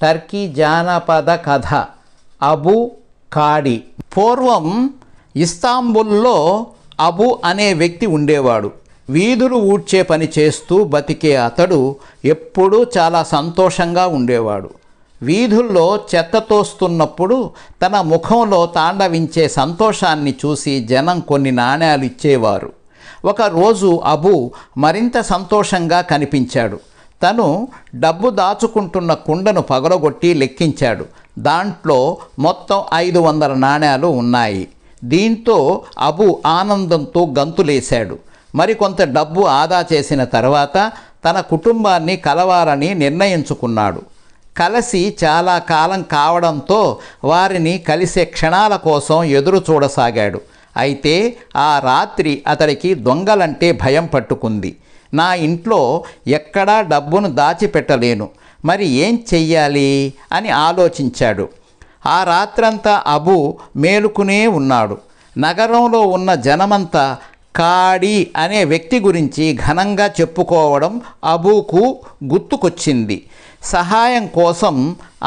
Turkey జానపద కథ Abu కాడి పూర్వం ఇస్తాంబుల్లో అబు అనే వ్యక్తి ఉండేవాడు వీధులు ఊడ్చే పని చేస్తూ బతికే అతడు ఎప్పుడూ చాలా సంతోషంగా ఉండేవాడు వీధుల్లో చెత్త తోస్తున్నప్పుడు తన ముఖంలో తాండవించే సంతోషాన్ని చూసి జనం కొన్ని నాణ్యాలు ఇచ్చేవారు ఒకరోజు అబు మరింత సంతోషంగా కనిపించాడు తను డబ్బు దాచుకుంటున్న కుండను పగలగొట్టి లెక్కించాడు దాంట్లో మొత్తం ఐదు వందల నాణ్యాలు ఉన్నాయి దీంతో అబు ఆనందంతో గంతులేశాడు మరికొంత డబ్బు ఆదా చేసిన తర్వాత తన కుటుంబాన్ని కలవాలని నిర్ణయించుకున్నాడు కలిసి చాలా కాలం కావడంతో వారిని కలిసే క్షణాల కోసం ఎదురు చూడసాగాడు అయితే ఆ రాత్రి అతడికి దొంగలంటే భయం పట్టుకుంది నా ఇంట్లో ఎక్కడా డబ్బును దాచిపెట్టలేను మరి ఏం చెయ్యాలి అని ఆలోచించాడు ఆ రాత్రంతా అబు మేలుకునే ఉన్నాడు నగరంలో ఉన్న జనమంతా కాడి అనే వ్యక్తి గురించి ఘనంగా చెప్పుకోవడం అబూకు గుర్తుకొచ్చింది సహాయం కోసం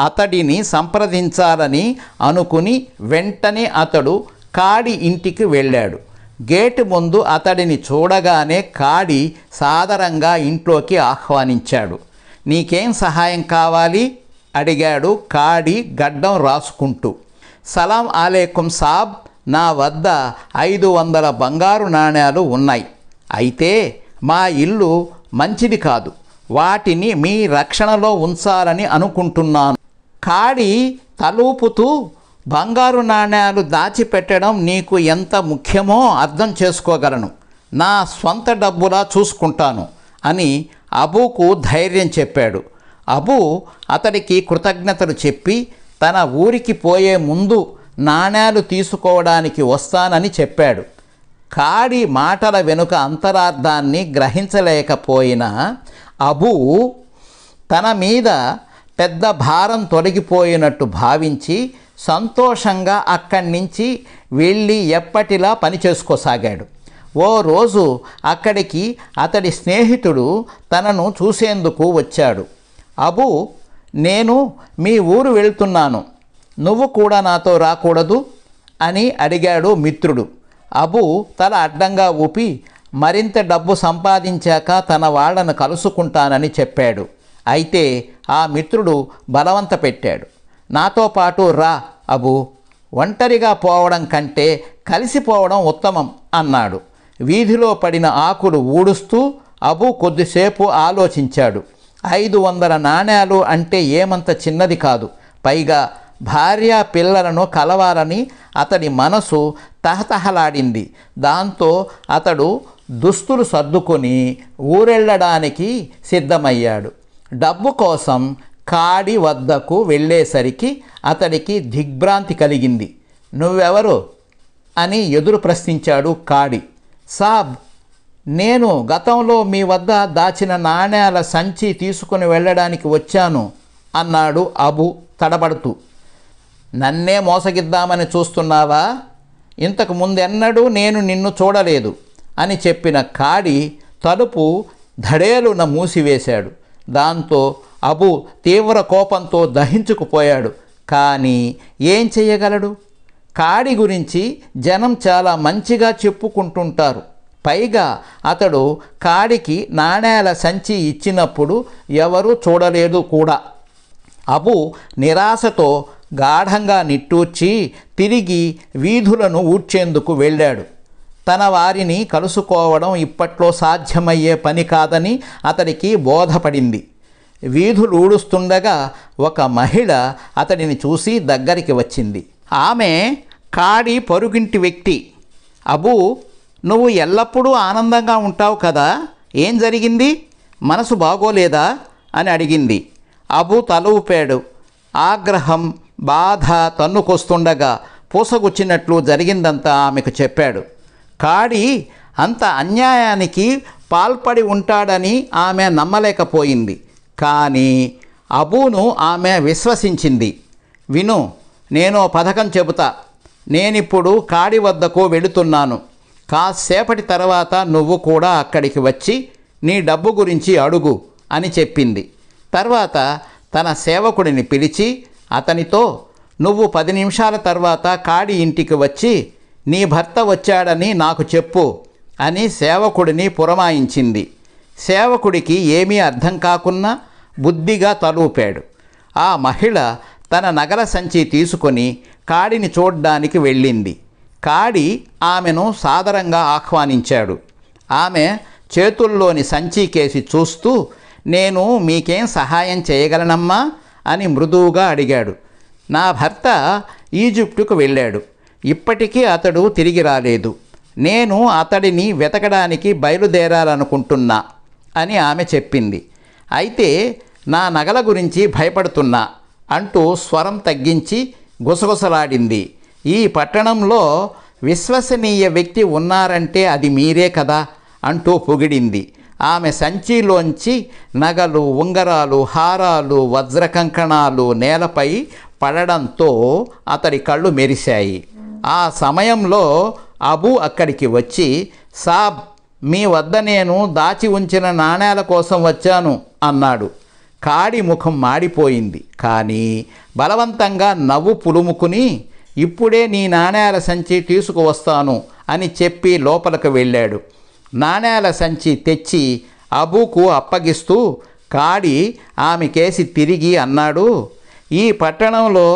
అతడిని సంప్రదించాలని అనుకుని వెంటనే అతడు కాడి ఇంటికి వెళ్ళాడు గేటు ముందు అతడిని చూడగానే కాడి సాదరంగా ఇంట్లోకి ఆహ్వానించాడు నీకేం సహాయం కావాలి అడిగాడు కాడి గడ్డం రాసుకుంటూ సలాం ఆలేకుం సాబ్ నా వద్ద ఐదు వందల బంగారు నాణ్యాలు ఉన్నాయి అయితే మా ఇల్లు మంచిది కాదు వాటిని మీ రక్షణలో ఉంచాలని అనుకుంటున్నాను కాడి తలూపుతూ బంగారు నాణ్యాలు దాచిపెట్టడం నీకు ఎంత ముఖ్యమో అర్థం చేసుకోగలను నా స్వంత డబ్బులా చూసుకుంటాను అని అబూకు ధైర్యం చెప్పాడు అబూ అతడికి కృతజ్ఞతలు చెప్పి తన ఊరికి పోయే ముందు నాణ్యాలు తీసుకోవడానికి వస్తానని చెప్పాడు కాడి మాటల వెనుక అంతరార్థాన్ని గ్రహించలేకపోయిన అబు తన మీద పెద్ద భారం తొలగిపోయినట్టు భావించి సంతోషంగా అక్కడి నుంచి వెళ్ళి ఎప్పటిలా పని చేసుకోసాగాడు ఓ రోజు అక్కడికి అతడి స్నేహితుడు తనను చూసేందుకు వచ్చాడు అబు నేను మీ ఊరు వెళ్తున్నాను నువ్వు కూడా నాతో రాకూడదు అని అడిగాడు మిత్రుడు అబు తల అడ్డంగా ఊపి మరింత డబ్బు సంపాదించాక తన వాళ్లను కలుసుకుంటానని చెప్పాడు అయితే ఆ మిత్రుడు బలవంత పెట్టాడు నాతో పాటు రా అబు ఒంటరిగా పోవడం కంటే కలిసిపోవడం ఉత్తమం అన్నాడు వీధిలో పడిన ఆకులు ఊడుస్తూ అబు కొద్దిసేపు ఆలోచించాడు ఐదు వందల నాణ్యాలు అంటే ఏమంత చిన్నది కాదు పైగా భార్య పిల్లలను కలవాలని అతడి మనసు తహతహలాడింది దాంతో అతడు దుస్తులు సర్దుకొని ఊరెళ్ళడానికి సిద్ధమయ్యాడు డబ్బు కోసం కాడి వద్దకు వెళ్ళేసరికి అతడికి దిగ్భ్రాంతి కలిగింది నువ్వెవరు అని ఎదురు ప్రశ్నించాడు కాడి సాబ్ నేను గతంలో మీ వద్ద దాచిన నాణ్యాల సంచి తీసుకుని వెళ్ళడానికి వచ్చాను అన్నాడు అబు తడబడుతూ నన్నే మోసగిద్దామని చూస్తున్నావా ఇంతకు ముందెన్నడూ నేను నిన్ను చూడలేదు అని చెప్పిన కాడి తలుపు ధడేలున మూసివేశాడు దాంతో అబు తీవ్ర కోపంతో దహించుకుపోయాడు కానీ ఏం చేయగలడు కాడి గురించి జనం చాలా మంచిగా చెప్పుకుంటుంటారు పైగా అతడు కాడికి నాణేల సంచి ఇచ్చినప్పుడు ఎవరూ చూడలేదు కూడా అబు నిరాశతో గాఢంగా నిట్టూర్చి తిరిగి వీధులను ఊడ్చేందుకు వెళ్ళాడు తన వారిని కలుసుకోవడం ఇప్పట్లో సాధ్యమయ్యే పని కాదని అతడికి బోధపడింది వీధులు ఊడుస్తుండగా ఒక మహిళ అతడిని చూసి దగ్గరికి వచ్చింది ఆమె కాడి పొరుగింటి వ్యక్తి అబు నువ్వు ఎల్లప్పుడూ ఆనందంగా ఉంటావు కదా ఏం జరిగింది మనసు బాగోలేదా అని అడిగింది అబు తల ఊపాడు ఆగ్రహం బాధ తన్నుకొస్తుండగా పూసగుచ్చినట్లు జరిగిందంతా ఆమెకు చెప్పాడు కాడి అంత అన్యాయానికి పాల్పడి ఉంటాడని ఆమె నమ్మలేకపోయింది కానీ అబూను ఆమె విశ్వసించింది విను నేను పథకం చెబుతా నేనిప్పుడు కాడి వద్దకు వెళుతున్నాను కాసేపటి తర్వాత నువ్వు కూడా అక్కడికి వచ్చి నీ డబ్బు గురించి అడుగు అని చెప్పింది తర్వాత తన సేవకుడిని పిలిచి అతనితో నువ్వు పది నిమిషాల తర్వాత కాడి ఇంటికి వచ్చి నీ భర్త వచ్చాడని నాకు చెప్పు అని సేవకుడిని పురమాయించింది సేవకుడికి ఏమీ అర్థం కాకున్నా బుద్ధిగా తలూపాడు ఆ మహిళ తన నగల సంచి తీసుకొని కాడిని చూడ్డానికి వెళ్ళింది కాడి ఆమెను సాదరంగా ఆహ్వానించాడు ఆమె చేతుల్లోని సంచి కేసి చూస్తూ నేను మీకేం సహాయం చేయగలనమ్మా అని మృదువుగా అడిగాడు నా భర్త ఈజిప్టుకు వెళ్ళాడు ఇప్పటికీ అతడు తిరిగి రాలేదు నేను అతడిని వెతకడానికి బయలుదేరాలనుకుంటున్నా అని ఆమె చెప్పింది అయితే నా నగల గురించి భయపడుతున్నా అంటూ స్వరం తగ్గించి గుసగుసలాడింది ఈ పట్టణంలో విశ్వసనీయ వ్యక్తి ఉన్నారంటే అది మీరే కదా అంటూ పొగిడింది ఆమె సంచిలోంచి నగలు ఉంగరాలు హారాలు వజ్రకంకణాలు నేలపై పడడంతో అతడి కళ్ళు మెరిశాయి ఆ సమయంలో అబు అక్కడికి వచ్చి సాబ్ మీ వద్ద నేను దాచి ఉంచిన నాణేల కోసం వచ్చాను అన్నాడు కాడి ముఖం మాడిపోయింది కానీ బలవంతంగా నవ్వు పులుముకుని ఇప్పుడే నీ నాణేల సంచి తీసుకువస్తాను అని చెప్పి లోపలికి వెళ్ళాడు నాణేల సంచి తెచ్చి అబూకు అప్పగిస్తూ కాడి ఆమె కేసి తిరిగి అన్నాడు ఈ పట్టణంలో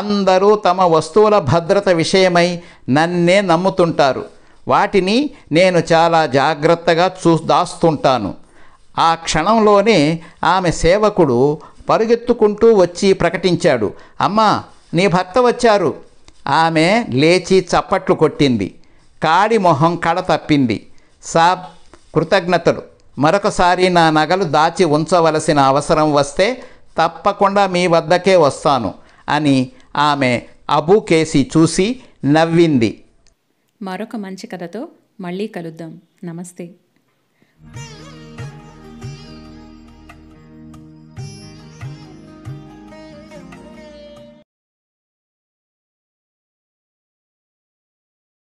అందరూ తమ వస్తువుల భద్రత విషయమై నన్నే నమ్ముతుంటారు వాటిని నేను చాలా జాగ్రత్తగా చూ దాస్తుంటాను ఆ క్షణంలోనే ఆమె సేవకుడు పరుగెత్తుకుంటూ వచ్చి ప్రకటించాడు అమ్మా నీ భర్త వచ్చారు ఆమె లేచి చప్పట్లు కొట్టింది కాడి మొహం కడ తప్పింది సాబ్ కృతజ్ఞతలు మరొకసారి నా నగలు దాచి ఉంచవలసిన అవసరం వస్తే తప్పకుండా మీ వద్దకే వస్తాను అని ఆమె అబూ కేసి చూసి నవ్వింది మరొక మంచి కథతో మళ్ళీ కలుద్దాం నమస్తే